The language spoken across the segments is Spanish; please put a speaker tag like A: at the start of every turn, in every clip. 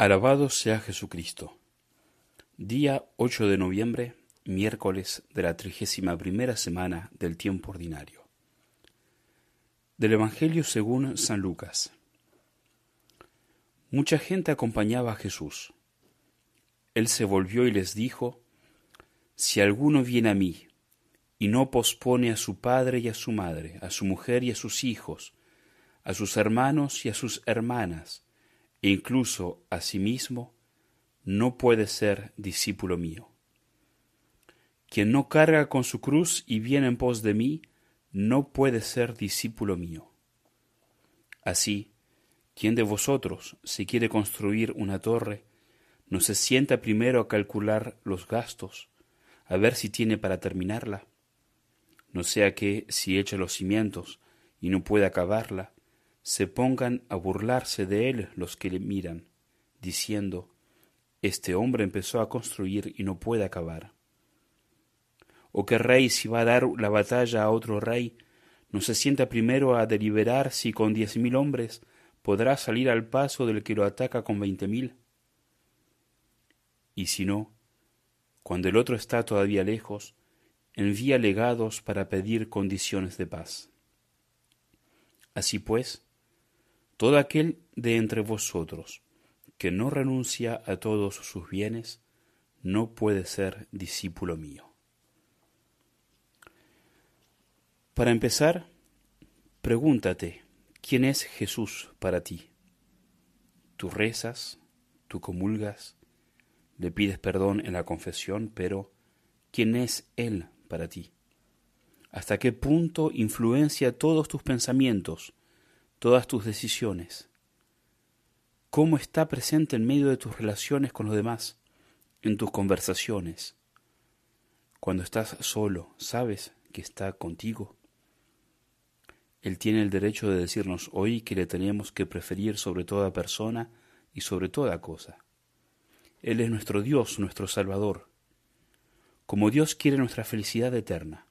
A: Alabado sea Jesucristo. Día 8 de noviembre, miércoles de la trigésima primera semana del tiempo ordinario. Del Evangelio según San Lucas. Mucha gente acompañaba a Jesús. Él se volvió y les dijo, Si alguno viene a mí y no pospone a su padre y a su madre, a su mujer y a sus hijos, a sus hermanos y a sus hermanas, incluso a sí mismo, no puede ser discípulo mío. Quien no carga con su cruz y viene en pos de mí, no puede ser discípulo mío. Así, ¿quién de vosotros, si quiere construir una torre, no se sienta primero a calcular los gastos, a ver si tiene para terminarla? No sea que, si echa los cimientos y no puede acabarla, se pongan a burlarse de él los que le miran, diciendo, Este hombre empezó a construir y no puede acabar. O que rey, si va a dar la batalla a otro rey, no se sienta primero a deliberar si con diez mil hombres podrá salir al paso del que lo ataca con veinte mil. Y si no, cuando el otro está todavía lejos, envía legados para pedir condiciones de paz. Así pues, todo aquel de entre vosotros que no renuncia a todos sus bienes, no puede ser discípulo mío. Para empezar, pregúntate, ¿quién es Jesús para ti? Tú rezas, tú comulgas, le pides perdón en la confesión, pero ¿quién es Él para ti? ¿Hasta qué punto influencia todos tus pensamientos, todas tus decisiones. Cómo está presente en medio de tus relaciones con los demás, en tus conversaciones. Cuando estás solo, ¿sabes que está contigo? Él tiene el derecho de decirnos hoy que le tenemos que preferir sobre toda persona y sobre toda cosa. Él es nuestro Dios, nuestro Salvador. Como Dios quiere nuestra felicidad eterna.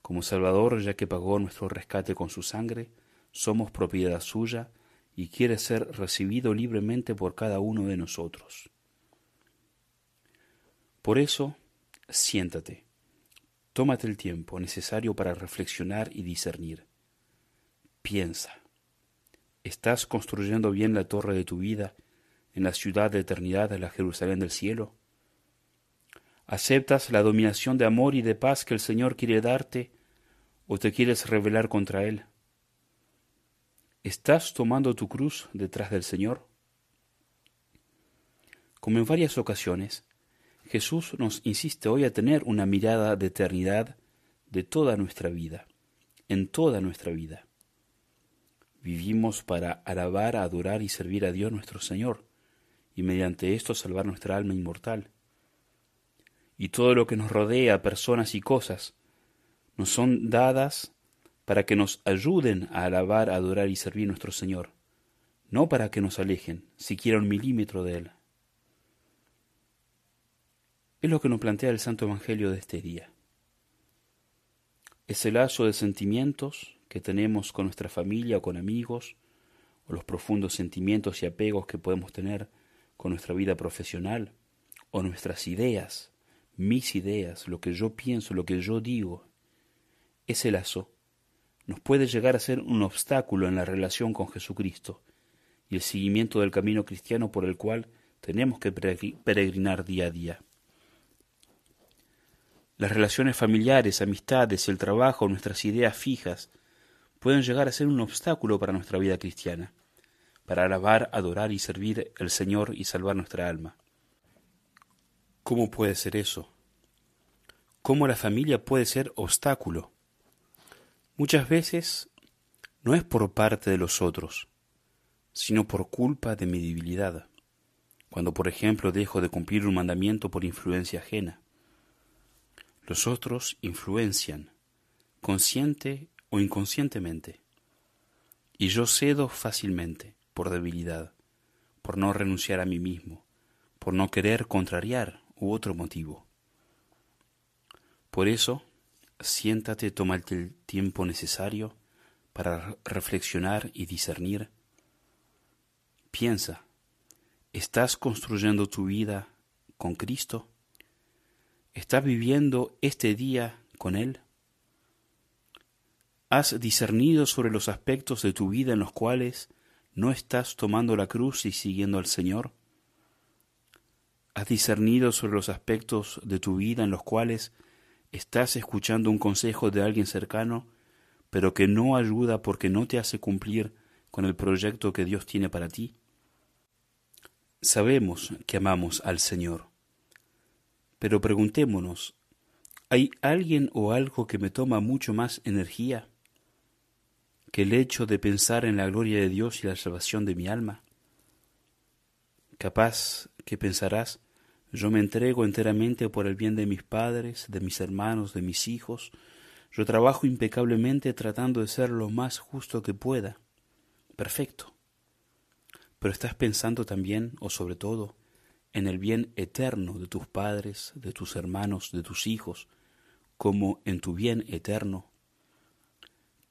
A: Como Salvador, ya que pagó nuestro rescate con su sangre, somos propiedad suya y quiere ser recibido libremente por cada uno de nosotros. Por eso, siéntate, tómate el tiempo necesario para reflexionar y discernir. Piensa. ¿Estás construyendo bien la torre de tu vida en la ciudad de eternidad de la Jerusalén del cielo? ¿Aceptas la dominación de amor y de paz que el Señor quiere darte o te quieres rebelar contra Él? ¿Estás tomando tu cruz detrás del Señor? Como en varias ocasiones, Jesús nos insiste hoy a tener una mirada de eternidad de toda nuestra vida, en toda nuestra vida. Vivimos para alabar, adorar y servir a Dios nuestro Señor, y mediante esto salvar nuestra alma inmortal. Y todo lo que nos rodea, personas y cosas, nos son dadas para que nos ayuden a alabar, adorar y servir a nuestro Señor, no para que nos alejen, siquiera un milímetro de Él. Es lo que nos plantea el Santo Evangelio de este día. Ese lazo de sentimientos que tenemos con nuestra familia o con amigos, o los profundos sentimientos y apegos que podemos tener con nuestra vida profesional, o nuestras ideas, mis ideas, lo que yo pienso, lo que yo digo, ese lazo nos puede llegar a ser un obstáculo en la relación con Jesucristo y el seguimiento del camino cristiano por el cual tenemos que peregrinar día a día. Las relaciones familiares, amistades, el trabajo, nuestras ideas fijas pueden llegar a ser un obstáculo para nuestra vida cristiana, para alabar, adorar y servir al Señor y salvar nuestra alma. ¿Cómo puede ser eso? ¿Cómo la familia puede ser obstáculo? muchas veces no es por parte de los otros, sino por culpa de mi debilidad, cuando por ejemplo dejo de cumplir un mandamiento por influencia ajena. Los otros influencian, consciente o inconscientemente, y yo cedo fácilmente, por debilidad, por no renunciar a mí mismo, por no querer contrariar u otro motivo. Por eso, siéntate, tómate el tiempo necesario para reflexionar y discernir. Piensa, ¿estás construyendo tu vida con Cristo? ¿Estás viviendo este día con Él? ¿Has discernido sobre los aspectos de tu vida en los cuales no estás tomando la cruz y siguiendo al Señor? ¿Has discernido sobre los aspectos de tu vida en los cuales estás escuchando un consejo de alguien cercano, pero que no ayuda porque no te hace cumplir con el proyecto que Dios tiene para ti? Sabemos que amamos al Señor, pero preguntémonos, ¿hay alguien o algo que me toma mucho más energía que el hecho de pensar en la gloria de Dios y la salvación de mi alma? Capaz que pensarás, yo me entrego enteramente por el bien de mis padres, de mis hermanos, de mis hijos. Yo trabajo impecablemente tratando de ser lo más justo que pueda. Perfecto. Pero estás pensando también, o sobre todo, en el bien eterno de tus padres, de tus hermanos, de tus hijos, como en tu bien eterno.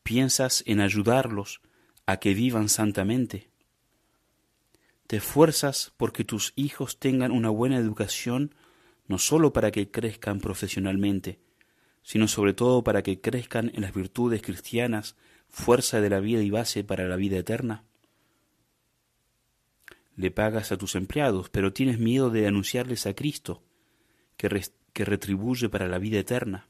A: Piensas en ayudarlos a que vivan santamente. Te esfuerzas porque tus hijos tengan una buena educación, no solo para que crezcan profesionalmente, sino sobre todo para que crezcan en las virtudes cristianas, fuerza de la vida y base para la vida eterna. Le pagas a tus empleados, pero tienes miedo de anunciarles a Cristo, que, que retribuye para la vida eterna.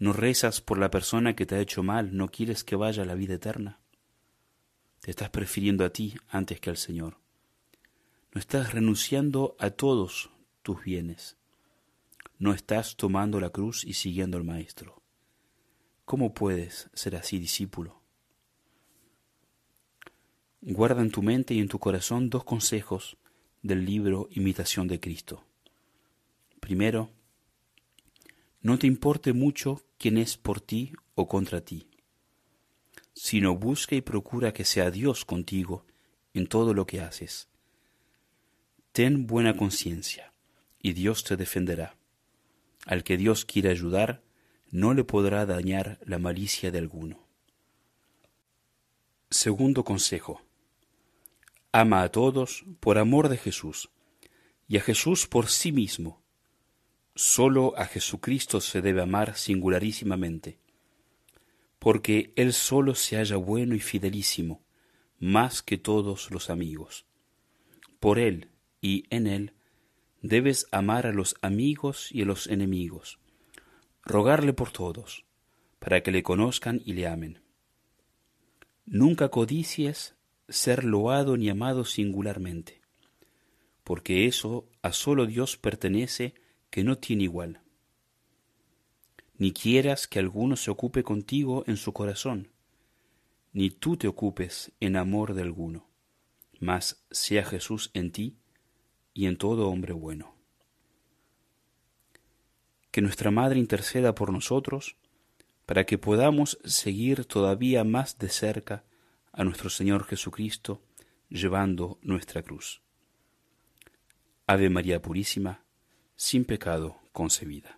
A: No rezas por la persona que te ha hecho mal, no quieres que vaya a la vida eterna estás prefiriendo a ti antes que al Señor. No estás renunciando a todos tus bienes. No estás tomando la cruz y siguiendo al Maestro. ¿Cómo puedes ser así discípulo? Guarda en tu mente y en tu corazón dos consejos del libro Imitación de Cristo. Primero, no te importe mucho quién es por ti o contra ti sino busca y procura que sea Dios contigo en todo lo que haces. Ten buena conciencia, y Dios te defenderá. Al que Dios quiera ayudar, no le podrá dañar la malicia de alguno. Segundo consejo. Ama a todos por amor de Jesús, y a Jesús por sí mismo. Solo a Jesucristo se debe amar singularísimamente porque él solo se halla bueno y fidelísimo, más que todos los amigos. Por él y en él debes amar a los amigos y a los enemigos, rogarle por todos, para que le conozcan y le amen. Nunca codicies ser loado ni amado singularmente, porque eso a solo Dios pertenece que no tiene igual ni quieras que alguno se ocupe contigo en su corazón, ni tú te ocupes en amor de alguno, mas sea Jesús en ti y en todo hombre bueno. Que nuestra Madre interceda por nosotros, para que podamos seguir todavía más de cerca a nuestro Señor Jesucristo, llevando nuestra cruz. Ave María Purísima, sin pecado concebida.